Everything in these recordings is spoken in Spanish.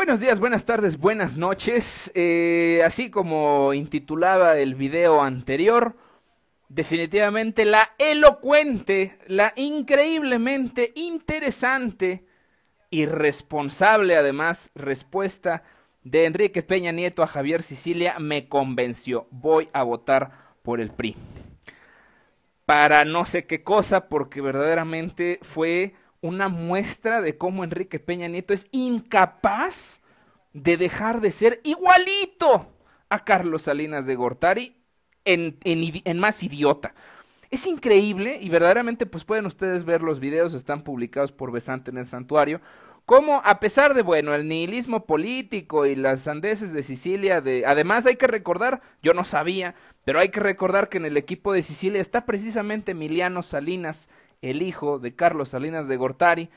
Buenos días, buenas tardes, buenas noches. Eh, así como intitulaba el video anterior, definitivamente la elocuente, la increíblemente interesante y responsable además respuesta de Enrique Peña Nieto a Javier Sicilia me convenció. Voy a votar por el PRI. Para no sé qué cosa, porque verdaderamente fue una muestra de cómo Enrique Peña Nieto es incapaz de dejar de ser igualito a Carlos Salinas de Gortari en, en, más idiota. Es increíble y verdaderamente pues pueden ustedes ver los videos, están publicados por Besante en el santuario, como a pesar de, bueno, el nihilismo político y las sandeces de Sicilia, de... además hay que recordar, yo no sabía, pero hay que recordar que en el equipo de Sicilia está precisamente Emiliano Salinas, el hijo de Carlos Salinas de Gortari.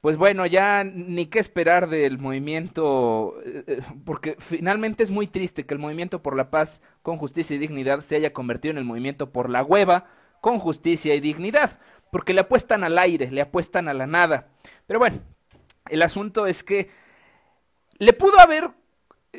Pues bueno, ya ni qué esperar del movimiento, eh, eh, porque finalmente es muy triste que el movimiento por la paz con justicia y dignidad se haya convertido en el movimiento por la hueva con justicia y dignidad, porque le apuestan al aire, le apuestan a la nada. Pero bueno, el asunto es que le pudo haber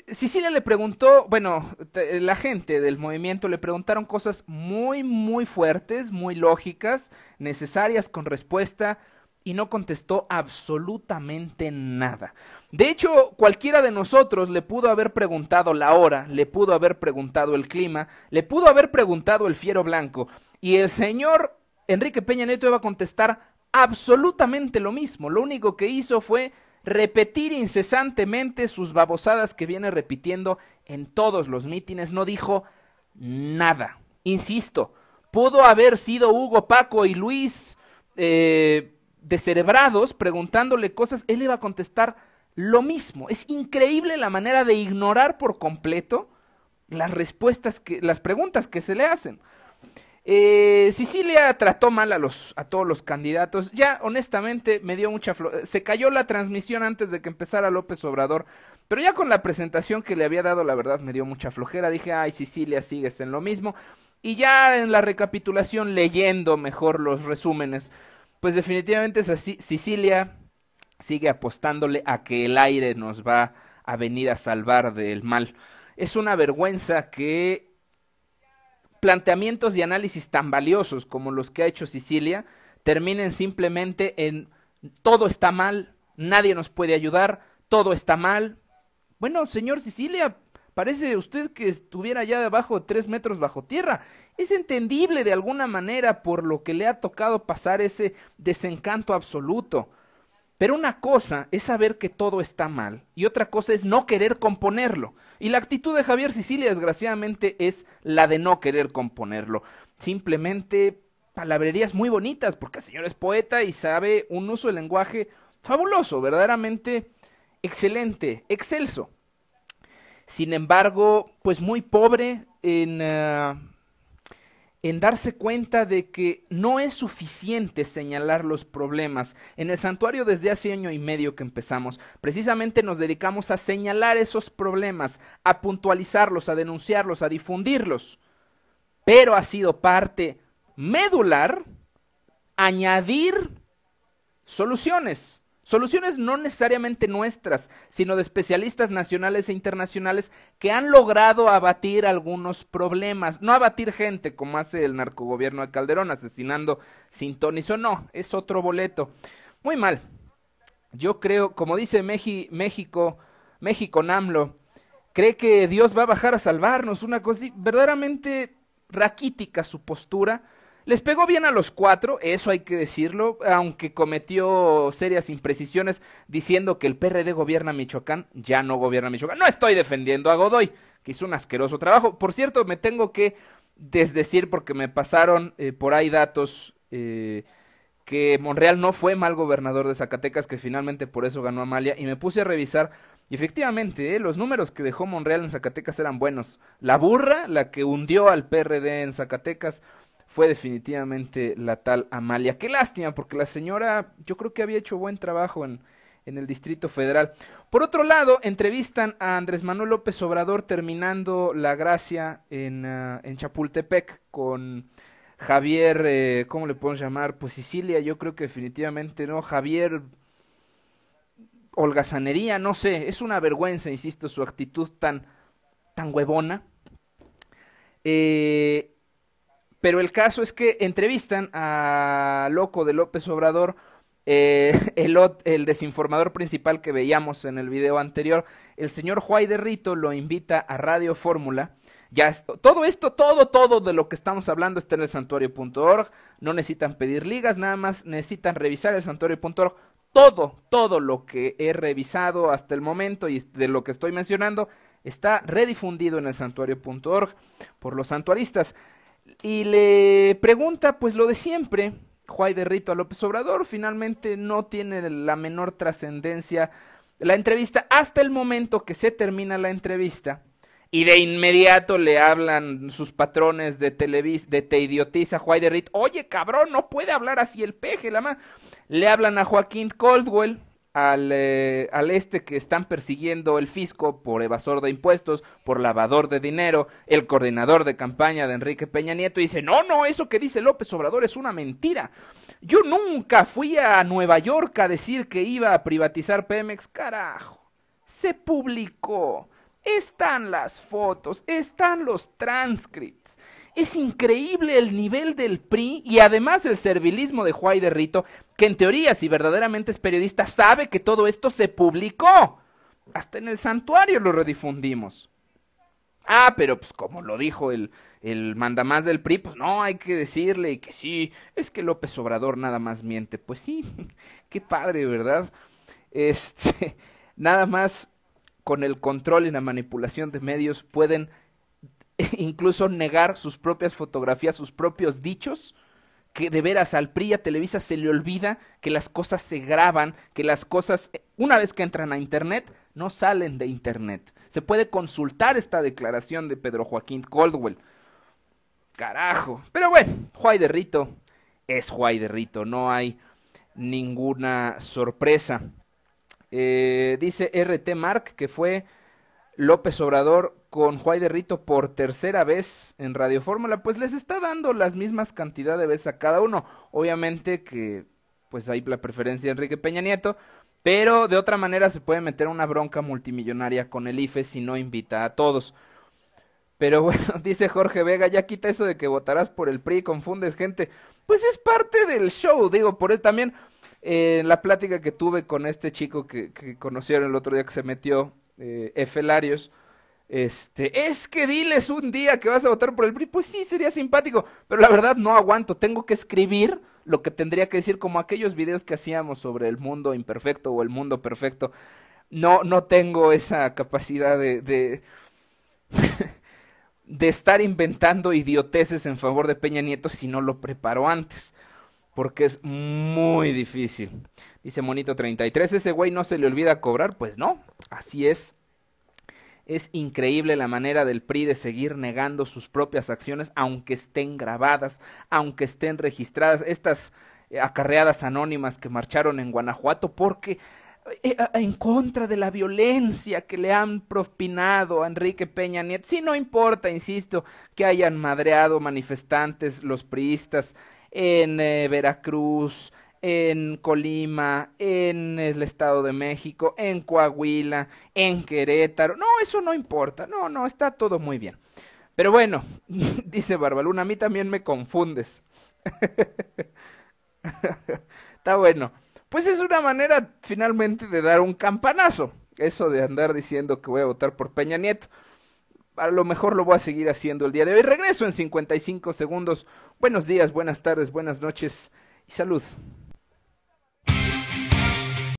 Sicilia le preguntó, bueno, la gente del movimiento le preguntaron cosas muy, muy fuertes, muy lógicas, necesarias con respuesta, y no contestó absolutamente nada. De hecho, cualquiera de nosotros le pudo haber preguntado la hora, le pudo haber preguntado el clima, le pudo haber preguntado el fiero blanco, y el señor Enrique Peña Neto iba a contestar absolutamente lo mismo. Lo único que hizo fue repetir incesantemente sus babosadas que viene repitiendo en todos los mítines, no dijo nada. Insisto, pudo haber sido Hugo, Paco y Luis eh, descerebrados preguntándole cosas, él iba a contestar lo mismo. Es increíble la manera de ignorar por completo las respuestas las preguntas que se le hacen. Eh, Sicilia trató mal a, los, a todos los candidatos. Ya, honestamente, me dio mucha... Se cayó la transmisión antes de que empezara López Obrador. Pero ya con la presentación que le había dado, la verdad, me dio mucha flojera. Dije, ay, Sicilia, sigues en lo mismo. Y ya en la recapitulación, leyendo mejor los resúmenes, pues definitivamente es así. Sicilia sigue apostándole a que el aire nos va a venir a salvar del mal. Es una vergüenza que planteamientos y análisis tan valiosos como los que ha hecho Sicilia terminen simplemente en todo está mal, nadie nos puede ayudar, todo está mal. Bueno, señor Sicilia, parece usted que estuviera ya debajo de tres metros bajo tierra. Es entendible de alguna manera por lo que le ha tocado pasar ese desencanto absoluto. Pero una cosa es saber que todo está mal y otra cosa es no querer componerlo. Y la actitud de Javier Sicilia, desgraciadamente, es la de no querer componerlo. Simplemente palabrerías muy bonitas, porque el señor es poeta y sabe un uso del lenguaje fabuloso, verdaderamente excelente, excelso. Sin embargo, pues muy pobre en... Eh, en darse cuenta de que no es suficiente señalar los problemas. En el santuario desde hace año y medio que empezamos, precisamente nos dedicamos a señalar esos problemas, a puntualizarlos, a denunciarlos, a difundirlos. Pero ha sido parte medular añadir soluciones. Soluciones no necesariamente nuestras, sino de especialistas nacionales e internacionales que han logrado abatir algunos problemas. No abatir gente como hace el narcogobierno de Calderón, asesinando sin o no, es otro boleto. Muy mal. Yo creo, como dice México, México, México Namlo, cree que Dios va a bajar a salvarnos, una cosa verdaderamente raquítica su postura les pegó bien a los cuatro, eso hay que decirlo, aunque cometió serias imprecisiones diciendo que el PRD gobierna Michoacán, ya no gobierna Michoacán. No estoy defendiendo a Godoy, que hizo un asqueroso trabajo. Por cierto, me tengo que desdecir porque me pasaron eh, por ahí datos eh, que Monreal no fue mal gobernador de Zacatecas, que finalmente por eso ganó Amalia, y me puse a revisar y efectivamente, eh, los números que dejó Monreal en Zacatecas eran buenos. La burra, la que hundió al PRD en Zacatecas, fue definitivamente la tal Amalia. Qué lástima, porque la señora yo creo que había hecho buen trabajo en, en el Distrito Federal. Por otro lado, entrevistan a Andrés Manuel López Obrador terminando la gracia en, ah, en Chapultepec con Javier, eh, ¿cómo le podemos llamar? Pues Sicilia, yo creo que definitivamente no, Javier holgazanería, no sé, es una vergüenza, insisto, su actitud tan, tan huevona. Eh, pero el caso es que entrevistan a Loco de López Obrador, eh, el, desinformador principal que veíamos en el video anterior. El señor Juay de Rito lo invita a Radio Fórmula. Ya todo esto, todo, todo de lo que estamos hablando está en el santuario.org. No necesitan pedir ligas, nada más necesitan revisar el santuario.org. Todo, todo lo que he revisado hasta el momento y de lo que estoy mencionando está redifundido en el santuario.org por los santuaristas y le pregunta pues lo de siempre, Juárez de Rito a López Obrador, finalmente no tiene la menor trascendencia la entrevista hasta el momento que se termina la entrevista y de inmediato le hablan sus patrones de Televis, de Te Idiotiza, Juárez de Rito, oye cabrón, no puede hablar así el peje, la ma Le hablan a Joaquín Coldwell, eh, al, este que están persiguiendo el fisco por evasor de impuestos, por lavador de dinero, el coordinador de campaña de Enrique Peña Nieto dice, no, no, eso que dice López Obrador es una mentira. Yo nunca fui a Nueva York a decir que iba a privatizar Pemex, carajo. Se publicó. Están las fotos, están los transcripts. Es increíble el nivel del PRI y además el servilismo de Juárez de Rito, que en teoría, si verdaderamente es periodista, sabe que todo esto se publicó. Hasta en el santuario lo redifundimos. Ah, pero pues como lo dijo el, el mandamás del PRI, pues no, hay que decirle que sí, es que López Obrador nada más miente. Pues sí, qué padre, ¿verdad? Este, nada más con el control y la manipulación de medios pueden incluso negar sus propias fotografías, sus propios dichos, que de veras al PRI a Televisa se le olvida que las cosas se graban, que las cosas, eh, una vez que entran a Internet, no salen de Internet. Se puede consultar esta declaración de Pedro Joaquín Coldwell. Carajo. Pero bueno, Juay de Rito es Juay de Rito, no hay ninguna sorpresa. Eh, dice RT Mark que fue López Obrador con Juay de Rito por tercera vez en Radio Fórmula, pues les está dando las mismas cantidad de veces a cada uno. Obviamente que pues hay la preferencia de Enrique Peña Nieto, pero de otra manera se puede meter una bronca multimillonaria con el IFE si no invita a todos. Pero bueno, dice Jorge Vega, ya quita eso de que votarás por el PRI y confundes gente. Pues es parte del show, digo, por él también. Eh, en la plática que tuve con este chico que, que conocieron el otro día que se metió eh, Efelarios, este, es que diles un día que vas a votar por el PRI, pues sí, sería simpático, pero la verdad no aguanto, tengo que escribir lo que tendría que decir como aquellos videos que hacíamos sobre el mundo imperfecto o el mundo perfecto. No, no tengo esa capacidad de, de, de estar inventando idioteces en favor de Peña Nieto si no lo preparo antes porque es muy difícil. Dice Monito 33, ese güey no se le olvida cobrar, pues no, así es. Es increíble la manera del PRI de seguir negando sus propias acciones, aunque estén grabadas, aunque estén registradas, estas eh, acarreadas anónimas que marcharon en Guanajuato, porque eh, en contra de la violencia que le han propinado a Enrique Peña Nieto. Sí, no importa, insisto, que hayan madreado manifestantes los priistas en eh, Veracruz, en Colima, en el Estado de México, en Coahuila, en Querétaro. No, eso no importa. No, no, está todo muy bien. Pero bueno, dice Barbaluna, a mí también me confundes. está bueno pues es una manera finalmente de dar un campanazo. Eso de andar diciendo que voy a votar por Peña Nieto. A lo mejor lo voy a seguir haciendo el día de hoy. Regreso en 55 segundos. Buenos días, buenas tardes, buenas noches y salud.